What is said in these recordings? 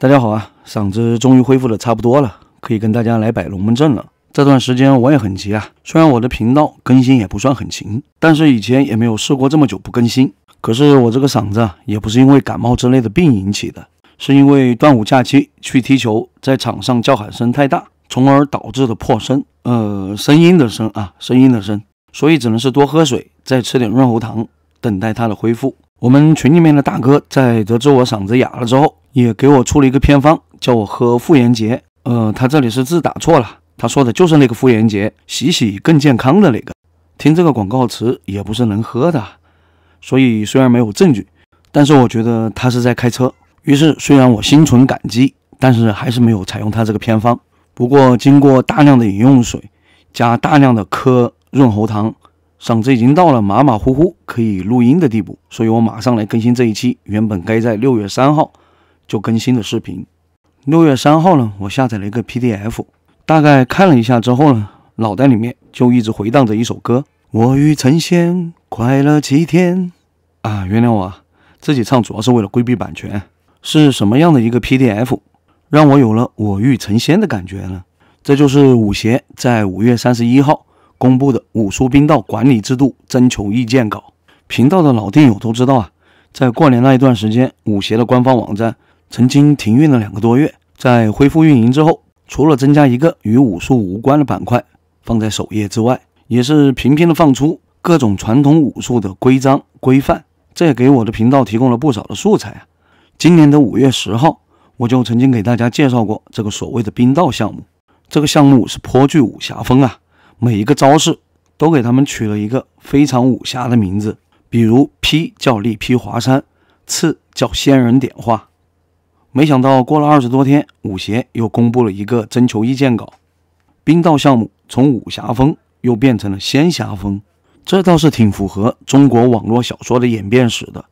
大家好啊，嗓子终于恢复的差不多了，可以跟大家来摆龙门阵了。这段时间我也很急啊，虽然我的频道更新也不算很勤，但是以前也没有试过这么久不更新。可是我这个嗓子也不是因为感冒之类的病引起的，是因为端午假期去踢球，在场上叫喊声太大，从而导致的破声，呃，声音的声啊，声音的声，所以只能是多喝水，再吃点润喉糖，等待它的恢复。我们群里面的大哥在得知我嗓子哑了之后。也给我出了一个偏方，叫我喝复炎洁。呃，他这里是字打错了，他说的就是那个复炎洁，洗洗更健康的那个。听这个广告词也不是能喝的，所以虽然没有证据，但是我觉得他是在开车。于是虽然我心存感激，但是还是没有采用他这个偏方。不过经过大量的饮用水，加大量的颗润喉糖，嗓子已经到了马马虎虎可以录音的地步，所以我马上来更新这一期，原本该在六月三号。就更新的视频，六月三号呢，我下载了一个 PDF，大概看了一下之后呢，脑袋里面就一直回荡着一首歌《我欲成仙，快乐七天》啊，原谅我，自己唱主要是为了规避版权。是什么样的一个 PDF，让我有了我欲成仙的感觉呢？这就是武协在五月三十一号公布的《武术兵道管理制度征求意见稿》。频道的老听友都知道啊，在过年那一段时间，武协的官方网站。曾经停运了两个多月，在恢复运营之后，除了增加一个与武术无关的板块放在首页之外，也是频频的放出各种传统武术的规章规范，这也给我的频道提供了不少的素材啊。今年的五月十号，我就曾经给大家介绍过这个所谓的冰道项目，这个项目是颇具武侠风啊，每一个招式都给他们取了一个非常武侠的名字，比如劈叫力劈华山，刺叫仙人点化。没想到过了二十多天，武协又公布了一个征求意见稿，冰道项目从武侠风又变成了仙侠风，这倒是挺符合中国网络小说的演变史的。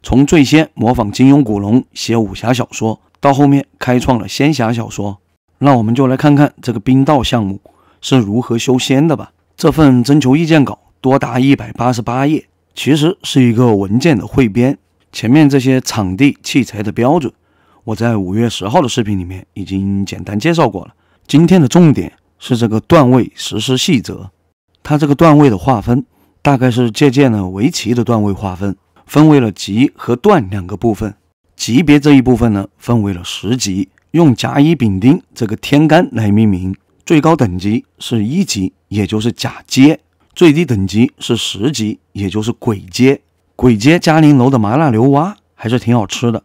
从最先模仿金庸、古龙写武侠小说，到后面开创了仙侠小说。那我们就来看看这个冰道项目是如何修仙的吧。这份征求意见稿多达一百八十八页，其实是一个文件的汇编，前面这些场地、器材的标准。我在五月十号的视频里面已经简单介绍过了。今天的重点是这个段位实施细则。它这个段位的划分，大概是借鉴了围棋的段位划分，分为了级和段两个部分。级别这一部分呢，分为了十级，用甲乙丙丁这个天干来命名。最高等级是一级，也就是甲阶；最低等级是十级，也就是鬼阶。鬼街嘉陵楼的麻辣牛蛙还是挺好吃的。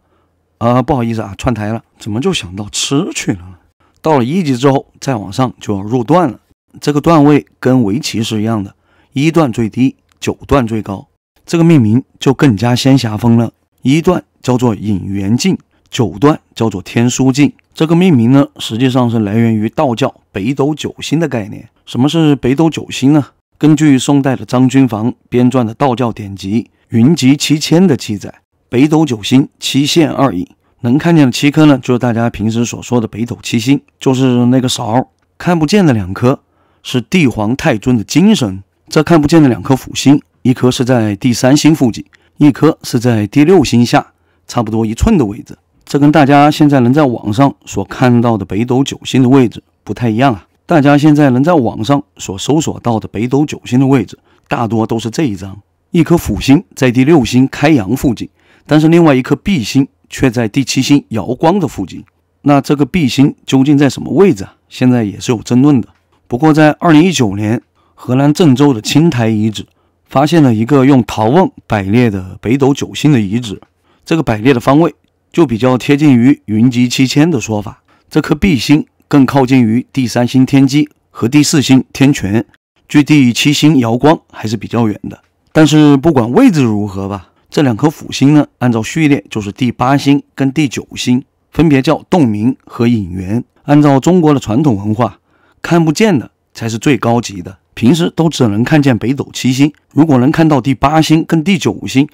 啊，不好意思啊，串台了，怎么就想到吃去了呢？到了一级之后，再往上就要入段了。这个段位跟围棋是一样的，一段最低，九段最高。这个命名就更加仙侠风了。一段叫做引元境，九段叫做天枢境。这个命名呢，实际上是来源于道教北斗九星的概念。什么是北斗九星呢？根据宋代的张君房编撰的道教典籍《云集七千》的记载。北斗九星七现二影。能看见的七颗呢，就是大家平时所说的北斗七星，就是那个勺。看不见的两颗是帝皇太尊的精神。这看不见的两颗辅星，一颗是在第三星附近，一颗是在第六星下，差不多一寸的位置。这跟大家现在能在网上所看到的北斗九星的位置不太一样啊。大家现在能在网上所搜索到的北斗九星的位置，大多都是这一张，一颗辅星在第六星开阳附近。但是另外一颗毕星却在第七星瑶光的附近，那这个毕星究竟在什么位置啊？现在也是有争论的。不过在二零一九年，河南郑州的青台遗址发现了一个用陶瓮摆列的北斗九星的遗址，这个摆列的方位就比较贴近于云集七千的说法。这颗毕星更靠近于第三星天机和第四星天权，距第七星瑶光还是比较远的。但是不管位置如何吧。这两颗辅星呢，按照序列就是第八星跟第九星，分别叫洞明和引元。按照中国的传统文化，看不见的才是最高级的，平时都只能看见北斗七星。如果能看到第八星跟第九星，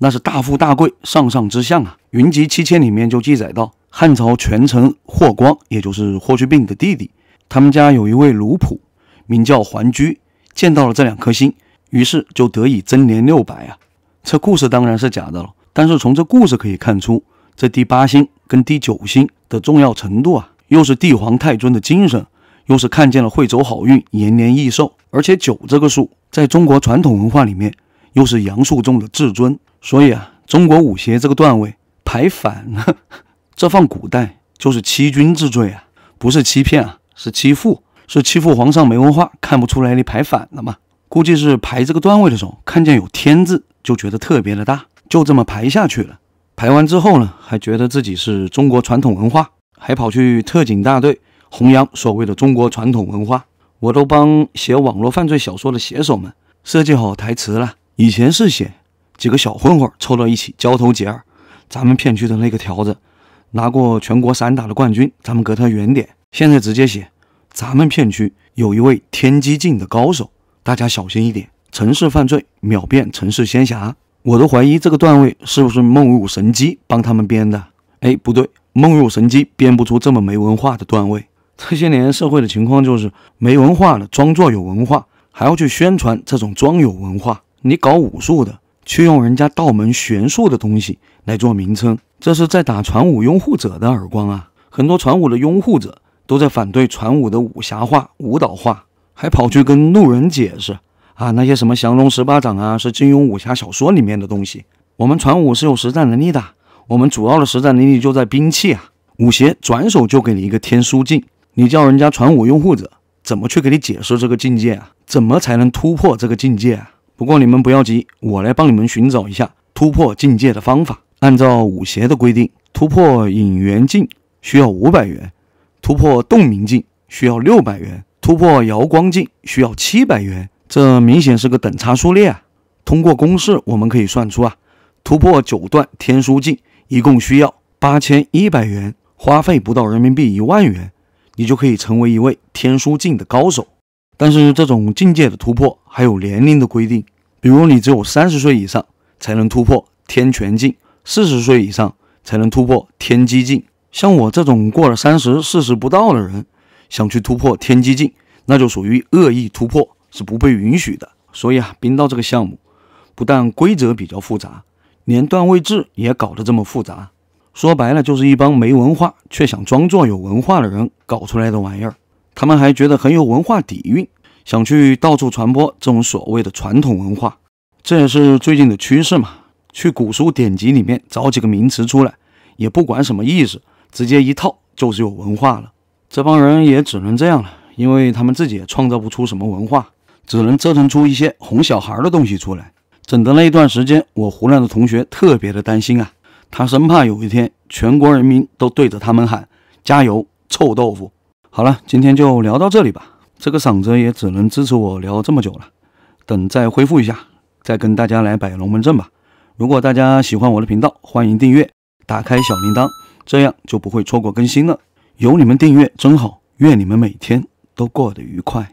那是大富大贵、上上之相啊！《云集七千》里面就记载到，汉朝权臣霍光，也就是霍去病的弟弟，他们家有一位奴仆名叫桓居，见到了这两颗星，于是就得以增年六百啊。这故事当然是假的了，但是从这故事可以看出，这第八星跟第九星的重要程度啊，又是帝皇太尊的精神，又是看见了会走好运、延年益寿。而且九这个数在中国传统文化里面，又是阳数中的至尊。所以啊，中国武邪这个段位排反了，这放古代就是欺君之罪啊，不是欺骗啊，是欺负，是欺负皇上没文化，看不出来你排反了嘛。估计是排这个段位的时候看见有天字。就觉得特别的大，就这么排下去了。排完之后呢，还觉得自己是中国传统文化，还跑去特警大队弘扬所谓的中国传统文化。我都帮写网络犯罪小说的写手们设计好台词了。以前是写几个小混混凑到一起交头接耳，咱们片区的那个条子拿过全国散打的冠军，咱们隔他远点。现在直接写，咱们片区有一位天机镜的高手，大家小心一点。城市犯罪秒变城市仙侠，我都怀疑这个段位是不是梦入神机帮他们编的？哎，不对，梦入神机编不出这么没文化的段位。这些年社会的情况就是，没文化的装作有文化，还要去宣传这种装有文化。你搞武术的，却用人家道门玄术的东西来做名称，这是在打传武拥护者的耳光啊！很多传武的拥护者都在反对传武的武侠化、舞蹈化，还跑去跟路人解释。啊，那些什么降龙十八掌啊，是金庸武侠小说里面的东西。我们传武是有实战能力的，我们主要的实战能力就在兵器啊。武邪转手就给你一个天书镜，你叫人家传武拥护者怎么去给你解释这个境界啊？怎么才能突破这个境界啊？不过你们不要急，我来帮你们寻找一下突破境界的方法。按照武邪的规定，突破引元镜需要五百元，突破洞明镜需要六百元，突破瑶光镜需要七百元。这明显是个等差数列啊！通过公式，我们可以算出啊，突破九段天书境一共需要八千一百元，花费不到人民币一万元，你就可以成为一位天书境的高手。但是这种境界的突破还有年龄的规定，比如你只有三十岁以上才能突破天权境，四十岁以上才能突破天机境。像我这种过了三十、四十不到的人，想去突破天机境，那就属于恶意突破。是不被允许的，所以啊，冰道这个项目，不但规则比较复杂，连段位制也搞得这么复杂。说白了，就是一帮没文化却想装作有文化的人搞出来的玩意儿。他们还觉得很有文化底蕴，想去到处传播这种所谓的传统文化。这也是最近的趋势嘛，去古书典籍里面找几个名词出来，也不管什么意思，直接一套就是有文化了。这帮人也只能这样了，因为他们自己也创造不出什么文化。只能折腾出一些哄小孩的东西出来，整的那一段时间，我湖南的同学特别的担心啊，他生怕有一天全国人民都对着他们喊加油臭豆腐。好了，今天就聊到这里吧，这个嗓子也只能支持我聊这么久了，等再恢复一下，再跟大家来摆龙门阵吧。如果大家喜欢我的频道，欢迎订阅，打开小铃铛，这样就不会错过更新了。有你们订阅真好，愿你们每天都过得愉快。